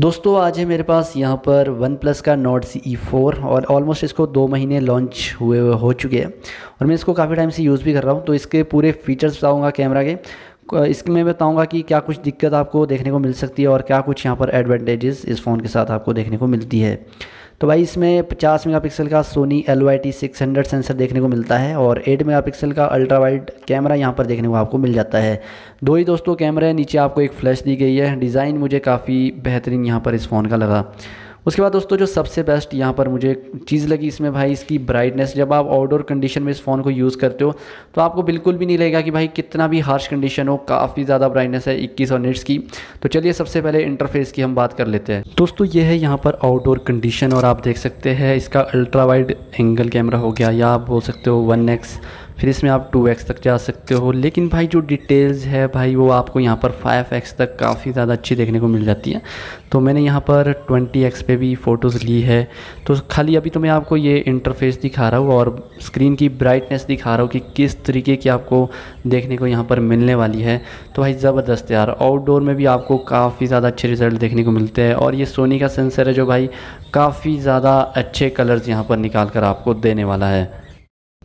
दोस्तों आज है मेरे पास यहाँ पर वन प्लस का नोट सी ई फोर और ऑलमोस्ट इसको दो महीने लॉन्च हुए हो चुके हैं और मैं इसको काफ़ी टाइम से यूज़ भी कर रहा हूँ तो इसके पूरे फीचर्स बताऊँगा कैमरा के इसके मैं बताऊँगा कि क्या कुछ दिक्कत आपको देखने को मिल सकती है और क्या कुछ यहाँ पर एडवांटेजेस इस फ़ोन के साथ आपको देखने को मिलती है तो भाई इसमें 50 मेगापिक्सल का Sony L Y T six hundred sensor देखने को मिलता है और 8 मेगापिक्सल का अल्ट्रा वाइड कैमरा यहाँ पर देखने को आपको मिल जाता है दो ही दोस्तों कैमरे नीचे आपको एक फ्लैश दी गई है डिज़ाइन मुझे काफ़ी बेहतरीन यहाँ पर इस फ़ोन का लगा उसके बाद दोस्तों जो सबसे बेस्ट यहाँ पर मुझे चीज़ लगी इसमें भाई इसकी ब्राइटनेस जब आप आउटडोर कंडीशन में इस फ़ोन को यूज़ करते हो तो आपको बिल्कुल भी नहीं लगेगा कि भाई कितना भी हार्श कंडीशन हो काफ़ी ज़्यादा ब्राइटनेस है इक्कीस यूनिट्स की तो चलिए सबसे पहले इंटरफेस की हम बात कर लेते हैं दोस्तों ये है यहाँ पर आउटडोर कंडीशन और आप देख सकते हैं इसका अल्ट्रा वाइड एंगल कैमरा हो गया या आप बोल सकते हो वन एक्स फिर इसमें आप टू एक्स तक जा सकते हो लेकिन भाई जो डिटेल्स है भाई वो आपको यहाँ पर फाइव एक्स तक काफ़ी ज़्यादा अच्छी देखने को मिल जाती है तो मैंने यहाँ पर ट्वेंटी एक्स पे भी फ़ोटोज़ ली है तो खाली अभी तो मैं आपको ये इंटरफेस दिखा रहा हूँ और स्क्रीन की ब्राइटनेस दिखा रहा हूँ कि किस तरीके की आपको देखने को यहाँ पर मिलने वाली है तो भाई ज़बरदस्त यार आउटडोर में भी आपको काफ़ी ज़्यादा अच्छे रिज़ल्ट देखने को मिलते हैं और ये सोनी का सेंसर है जो भाई काफ़ी ज़्यादा अच्छे कलर्स यहाँ पर निकाल कर आपको देने वाला है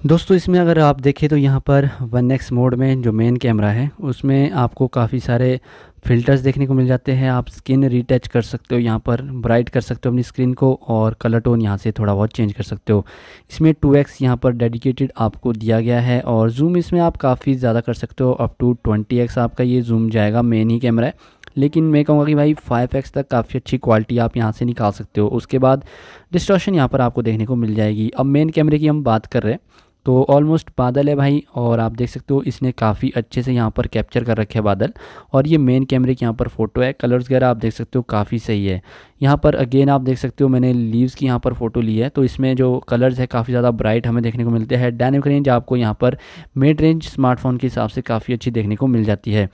दोस्तों इसमें अगर आप देखें तो यहाँ पर वन एक्स मोड में जो मेन कैमरा है उसमें आपको काफ़ी सारे फ़िल्टर्स देखने को मिल जाते हैं आप स्किन रीटच कर सकते हो यहाँ पर ब्राइट कर सकते हो अपनी स्क्रीन को और कलर टोन यहाँ से थोड़ा बहुत चेंज कर सकते हो इसमें 2x एक्स यहाँ पर डेडिकेटेड आपको दिया गया है और जूम इसमें आप काफ़ी ज़्यादा कर सकते हो अप टू 20x आपका ये जूम जाएगा मेन ही कैमरा है लेकिन मैं कहूँगा कि भाई 5x तक काफ़ी अच्छी क्वालिटी आप यहाँ से निकाल सकते हो उसके बाद डिस्ट्रॉशन यहाँ पर आपको देखने को मिल जाएगी अब मेन कैमरे की हम बात कर रहे हैं तो ऑलमोस्ट बादल है भाई और आप देख सकते हो इसने काफ़ी अच्छे से यहाँ पर कैप्चर कर रखे है बादल और ये मेन कैमरे की यहाँ पर फ़ोटो है कलर्स वगैरह आप देख सकते हो काफ़ी सही है यहाँ पर अगेन आप देख सकते हो मैंने लीव्स की यहाँ पर फ़ोटो ली है तो इसमें जो कलर्स है काफ़ी ज़्यादा ब्राइट हमें देखने को मिलते हैं डायनेमिक रेंज आपको यहाँ पर मिड रेंज स्मार्टफोन के हिसाब से काफ़ी अच्छी देखने को मिल जाती है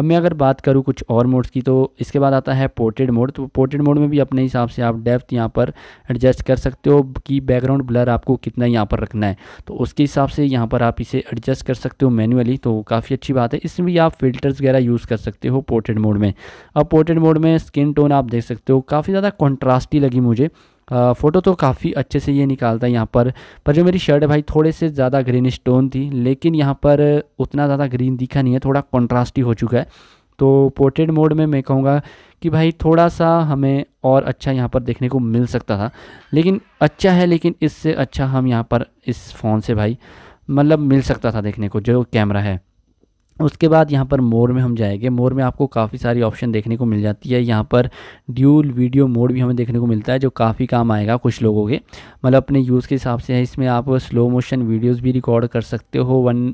अब मैं अगर बात करूँ कुछ और मोड्स की तो इसके बाद आता है पोर्ट्रेट मोड तो पोर्ट्रेट मोड में भी अपने हिसाब से आप डेप्थ यहाँ पर एडजस्ट कर सकते हो कि बैकग्राउंड ब्लर आपको कितना यहाँ पर रखना है तो उसके हिसाब से यहाँ पर आप इसे एडजस्ट कर सकते हो मैनुअली तो काफ़ी अच्छी बात है इसमें भी आप फिल्टर्स वगैरह यूज़ कर सकते हो पोर्ट्रेट मोड में अब पोर्ट्रेट मोड में स्किन टोन आप देख सकते हो काफ़ी ज़्यादा कॉन्ट्रास्टी लगी मुझे फ़ोटो तो काफ़ी अच्छे से ये निकालता है यहाँ पर पर जो मेरी शर्ट है भाई थोड़े से ज़्यादा ग्रीनिश टोन थी लेकिन यहाँ पर उतना ज़्यादा ग्रीन दिखा नहीं है थोड़ा कॉन्ट्रास्ट हो चुका है तो पोर्ट्रेट मोड में मैं कहूँगा कि भाई थोड़ा सा हमें और अच्छा यहाँ पर देखने को मिल सकता था लेकिन अच्छा है लेकिन इससे अच्छा हम यहाँ पर इस फ़ोन से भाई मतलब मिल सकता था देखने को जो कैमरा है उसके बाद यहाँ पर मोर में हम जाएंगे मोर में आपको काफ़ी सारी ऑप्शन देखने को मिल जाती है यहाँ पर ड्यूल वीडियो मोड भी हमें देखने को मिलता है जो काफ़ी काम आएगा कुछ लोगों के मतलब अपने यूज़ के हिसाब से है इसमें आप स्लो मोशन वीडियोस भी रिकॉर्ड कर सकते हो one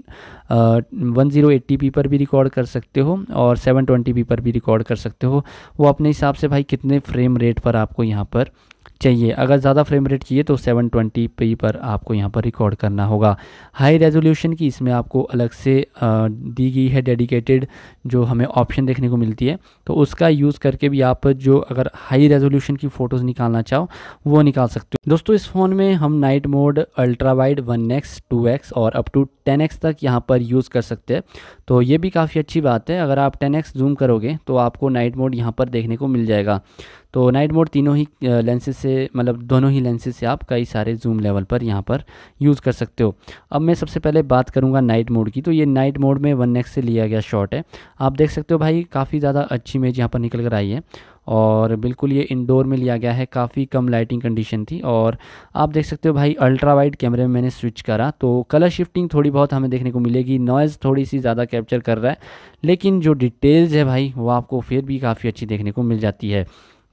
one zero eighty p पर भी रिकॉर्ड कर सकते हो और सेवन ट्वेंटी पी पर भी रिकॉर्ड कर सकते हो वो अपने हिसाब से भाई कितने फ्रेम रेट पर आपको यहाँ पर चाहिए अगर ज़्यादा फ्रेम रेट चाहिए तो ट्वेंटी पी पर आपको यहाँ पर रिकॉर्ड करना होगा हाई रेजोल्यूशन की इसमें आपको अलग से दी गई है डेडिकेटेड जो हमें ऑप्शन देखने को मिलती है तो उसका यूज़ करके भी आप जो अगर हाई रेजोल्यूशन की फ़ोटोज़ निकालना चाहो वो निकाल सकते हो दोस्तों इस फ़ोन में हम night mode ultra wide one x two x और अप टू टेन एक्स तक यहाँ पर यूज़ कर सकते हैं तो ये भी काफ़ी अच्छी बात है अगर आप टेन एक्स जूम करोगे तो आपको नाइट मोड यहाँ पर देखने को मिल जाएगा तो नाइट मोड तीनों ही लेंसेज से मतलब दोनों ही लेंसेज से आप कई सारे जूम लेवल पर यहाँ पर यूज़ कर सकते हो अब मैं सबसे पहले बात करूँगा नाइट मोड की तो ये नाइट मोड में वन एक्स से लिया गया शॉट है आप देख सकते हो भाई काफ़ी ज़्यादा अच्छी इमेज यहाँ पर निकल कर आई है और बिल्कुल ये इंडोर में लिया गया है काफ़ी कम लाइटिंग कंडीशन थी और आप देख सकते हो भाई अल्ट्रा वाइड कैमरे में मैंने स्विच करा तो कलर शिफ्टिंग थोड़ी बहुत हमें देखने को मिलेगी नॉइज़ थोड़ी सी ज़्यादा कैप्चर कर रहा है लेकिन जो डिटेल्स है भाई वो आपको फिर भी काफ़ी अच्छी देखने को मिल जाती है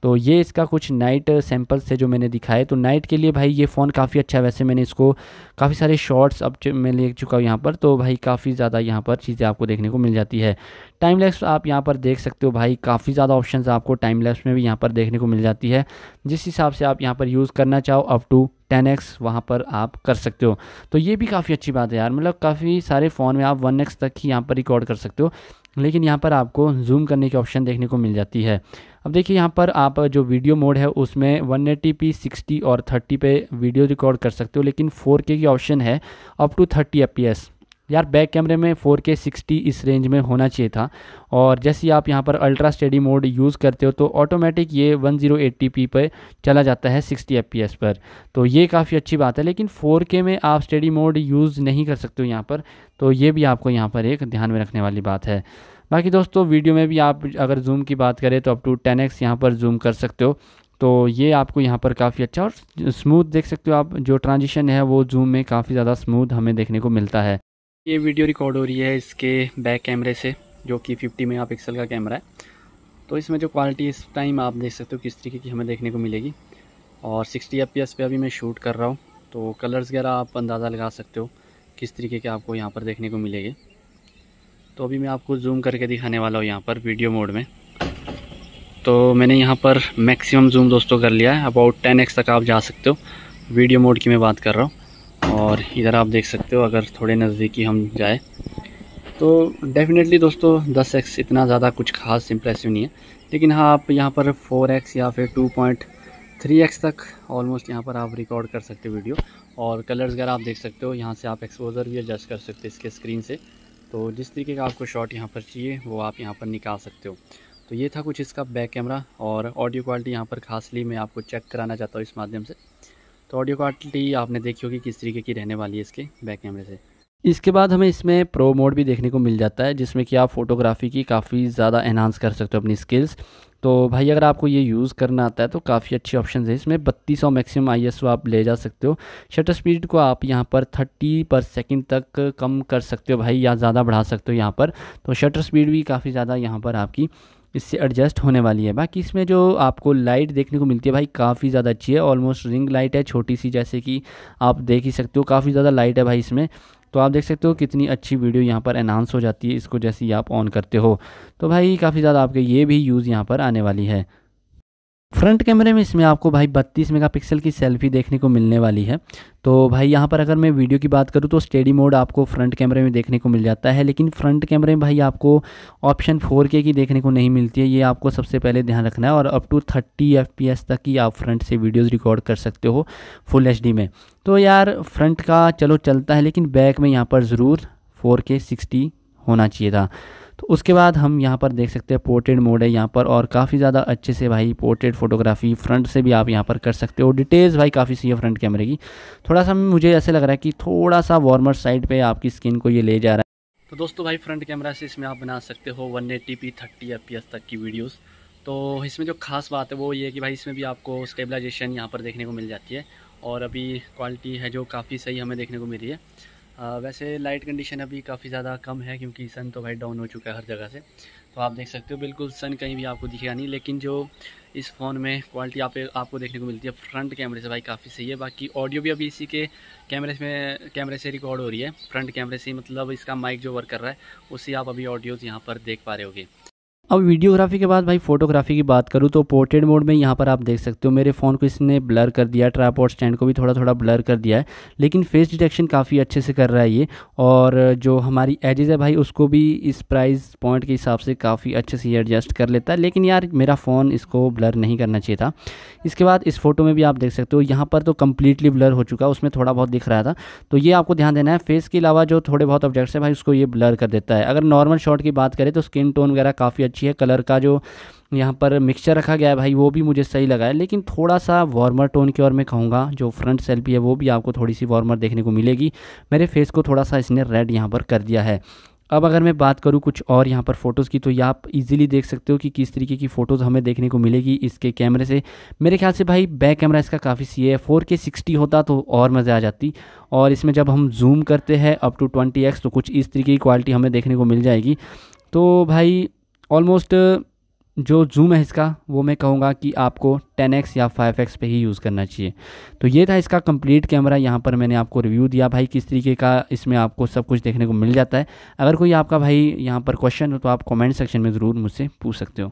तो ये इसका कुछ नाइट सैम्पल्स थे जो मैंने दिखाए तो नाइट के लिए भाई ये फ़ोन काफ़ी अच्छा है वैसे मैंने इसको काफ़ी सारे शॉर्ट्स अब मैं ले चुका हूँ यहाँ पर तो भाई काफ़ी ज़्यादा यहाँ पर चीज़ें आपको देखने को मिल जाती है टाइम लैप्स आप यहाँ पर देख सकते हो भाई काफ़ी ज़्यादा ऑप्शन आपको टाइम लैप्स में भी यहाँ पर देखने को मिल जाती है जिस हिसाब से आप यहाँ पर यूज़ करना चाहो अप टू टेन एक्स वहाँ पर आप कर सकते हो तो ये भी काफ़ी अच्छी बात है यार मतलब काफ़ी सारे फ़ोन में आप वन एक्स तक ही यहाँ पर रिकॉर्ड कर सकते हो लेकिन यहाँ पर आपको जूम करने की ऑप्शन देखने को मिल जाती है अब देखिए यहाँ पर आप जो वीडियो मोड है उसमें वन एटी पी सिक्सटी और 30 पे वीडियो रिकॉर्ड कर सकते हो लेकिन 4K की ऑप्शन है अप टू 30 fps यार बैक कैमरे में 4K 60 इस रेंज में होना चाहिए था और जैसे ही आप यहाँ पर अल्ट्रा स्टडी मोड यूज़ करते हो तो ऑटोमेटिक ये 1080p पर चला जाता है 60 fps पर तो ये काफ़ी अच्छी बात है लेकिन 4K में आप स्टडी मोड यूज़ नहीं कर सकते हो यहाँ पर तो ये भी आपको यहाँ पर एक ध्यान में रखने वाली बात है बाकी दोस्तों वीडियो में भी आप अगर जूम की बात करें तो अप टू टेन एक्स यहाँ पर जूम कर सकते हो तो ये आपको यहाँ पर काफ़ी अच्छा और स्मूथ देख सकते हो आप जो ट्रांजिशन है वो जूम में काफ़ी ज़्यादा स्मूथ हमें देखने को मिलता है ये वीडियो रिकॉर्ड हो रही है इसके बैक कैमरे से जो कि 50 मेगापिक्सल का कैमरा है तो इसमें जो क्वालिटी इस टाइम आप देख सकते हो किस तरीके की हमें देखने को मिलेगी और 60 एफ पे अभी मैं शूट कर रहा हूँ तो कलर्स वगैरह आप अंदाज़ा लगा सकते हो किस तरीके के आपको यहाँ पर देखने को मिलेगी तो अभी मैं आपको जूम करके दिखाने वाला हूँ यहाँ पर वीडियो मोड में तो मैंने यहाँ पर मैक्सिमम जूम दोस्तों कर लिया है अबाउट टेन तक आप जा सकते हो वीडियो मोड की मैं बात कर रहा हूँ और इधर आप देख सकते हो अगर थोड़े नज़दीकी हम जाए तो डेफ़िनेटली दोस्तों 10x इतना ज़्यादा कुछ खास इम्प्रेसिव नहीं है लेकिन हाँ आप यहाँ पर 4x या फिर 2.3x तक ऑलमोस्ट यहाँ पर आप रिकॉर्ड कर सकते हो वीडियो और कलर्स वगैरह आप देख सकते हो यहाँ से आप एक्सपोजर भी एडजस्ट कर सकते हो इसके स्क्रीन से तो जिस तरीके का आपको शॉट यहाँ पर चाहिए वो आप यहाँ पर निकाल सकते हो तो ये था कुछ इसका बैक कैमरा और ऑडियो क्वालिटी यहाँ पर खासली मैं आपको चेक कराना चाहता हूँ इस माध्यम से तो ऑडियो क्वालिटी आपने देखी होगी किस तरीके की रहने वाली है इसके बैक कैमरे से इसके बाद हमें इसमें प्रो मोड भी देखने को मिल जाता है जिसमें कि आप फोटोग्राफी की काफ़ी ज़्यादा एनहांस कर सकते हो अपनी स्किल्स तो भाई अगर आपको ये यूज़ करना आता है तो काफ़ी अच्छी ऑप्शन है इसमें बत्तीस सौ मैक्सिमम आई आप ले जा सकते हो शटर स्पीड को आप यहाँ पर थर्टी पर सेकेंड तक कम कर सकते हो भाई या ज़्यादा बढ़ा सकते हो यहाँ पर तो शटर स्पीड भी काफ़ी ज़्यादा यहाँ पर आपकी इससे एडजस्ट होने वाली है बाकी इसमें जो आपको लाइट देखने को मिलती है भाई काफ़ी ज़्यादा अच्छी है ऑलमोस्ट रिंग लाइट है छोटी सी जैसे कि आप देख ही सकते हो काफ़ी ज़्यादा लाइट है भाई इसमें तो आप देख सकते हो कितनी अच्छी वीडियो यहाँ पर एनहांस हो जाती है इसको जैसे ही आप ऑन करते हो तो भाई काफ़ी ज़्यादा आपके ये भी यूज़ यहाँ पर आने वाली है फ्रंट कैमरे में इसमें आपको भाई 32 मेगापिक्सल की सेल्फी देखने को मिलने वाली है तो भाई यहाँ पर अगर मैं वीडियो की बात करूँ तो स्टेडी मोड आपको फ्रंट कैमरे में देखने को मिल जाता है लेकिन फ्रंट कैमरे में भाई आपको ऑप्शन 4K की देखने को नहीं मिलती है ये आपको सबसे पहले ध्यान रखना है और अप टू 30 fps तक ही आप फ्रंट से वीडियोज़ रिकॉर्ड कर सकते हो फुल एच में तो यार फ्रंट का चलो चलता है लेकिन बैक में यहाँ पर ज़रूर फोर के होना चाहिए था तो उसके बाद हम यहाँ पर देख सकते हैं पोर्ट्रेट मोड है यहाँ पर और काफ़ी ज़्यादा अच्छे से भाई पोर्ट्रेट फोटोग्राफी फ्रंट से भी आप यहाँ पर कर सकते हो डिटेल्स भाई काफ़ी सी है फ्रंट कैमरे की थोड़ा सा मुझे ऐसे लग रहा है कि थोड़ा सा वार्मर साइड पर आपकी स्किन को ये ले जा रहा है तो दोस्तों भाई फ्रंट कैमरा से इसमें आप बना सकते हो one eighty p thirty f p s तक की वीडियोज़ तो इसमें जो खास बात है वो ये कि भाई इसमें भी आपको स्टेबलाइजेशन यहाँ पर देखने को मिल जाती है और अभी क्वालिटी है जो काफ़ी सही हमें देखने को मिली है आ, वैसे लाइट कंडीशन अभी काफ़ी ज़्यादा कम है क्योंकि सन तो भाई डाउन हो चुका है हर जगह से तो आप देख सकते हो बिल्कुल सन कहीं भी आपको दिखेगा नहीं लेकिन जो इस फ़ोन में क्वालिटी आप आपको देखने को मिलती है फ्रंट कैमरे से भाई काफ़ी सही है बाकी ऑडियो भी अभी इसी के कैमरे में कैमरे से रिकॉर्ड हो रही है फ्रंट कैमरे से मतलब इसका माइक जो वर्क कर रहा है उसी आप अभी ऑडियोज़ यहाँ पर देख पा रहे होगे अब वीडियोग्राफी के बाद भाई फोटोग्राफी की बात करूँ तो पोर्ट्रेट मोड में यहाँ पर आप देख सकते हो मेरे फ़ोन को इसने ब्लर कर दिया ट्रापोर्ट स्टैंड को भी थोड़ा थोड़ा ब्लर कर दिया है लेकिन फेस डिटेक्शन काफ़ी अच्छे से कर रहा है ये और जो हमारी एजेज़ है भाई उसको भी इस प्राइस पॉइंट के हिसाब से काफ़ी अच्छे से एडजस्ट कर लेता है लेकिन यार मेरा फ़ोन इसको ब्लर नहीं करना चाहिए था इसके बाद इस फोटो में भी आप देख सकते हो यहाँ पर तो कम्प्लीटली ब्लर हो चुका उसमें थोड़ा बहुत दिख रहा था तो ये आपको ध्यान देना है फेस के अलावा जो थोड़े बहुत ऑब्जेक्ट्स हैं भाई उसको ये ब्लर कर देता है अगर नॉर्मल शॉट की बात करें तो स्किन टोन वगैरह काफ़ी अच्छी है कलर का जो यहाँ पर मिक्सचर रखा गया है भाई वो भी मुझे सही लगा है लेकिन थोड़ा सा वार्मर टोन की ओर मैं कहूँगा जो फ्रंट सेल्फी है वो भी आपको थोड़ी सी वार्मर देखने को मिलेगी मेरे फेस को थोड़ा सा इसने रेड यहाँ पर कर दिया है अब अगर मैं बात करूँ कुछ और यहाँ पर फ़ोटोज़ की तो ये आप इजीली देख सकते हो कि किस तरीके की फ़ोटोज़ हमें देखने को मिलेगी इसके कैमरे से मेरे ख्याल से भाई बैक कैमरा इसका काफ़ी सी है फोर के सिक्सटी होता तो और मज़े आ जाती और इसमें जब हम जूम करते हैं अप टू ट्वेंटी एक्स तो कुछ इस तरीके की क्वालिटी हमें देखने को मिल जाएगी तो भाई ऑलमोस्ट uh, जो जूम है इसका वो मैं कहूँगा कि आपको 10x या 5x पे ही यूज़ करना चाहिए तो ये था इसका कंप्लीट कैमरा यहाँ पर मैंने आपको रिव्यू दिया भाई किस तरीके का इसमें आपको सब कुछ देखने को मिल जाता है अगर कोई आपका भाई यहाँ पर क्वेश्चन हो तो आप कमेंट सेक्शन में ज़रूर मुझसे पूछ सकते हो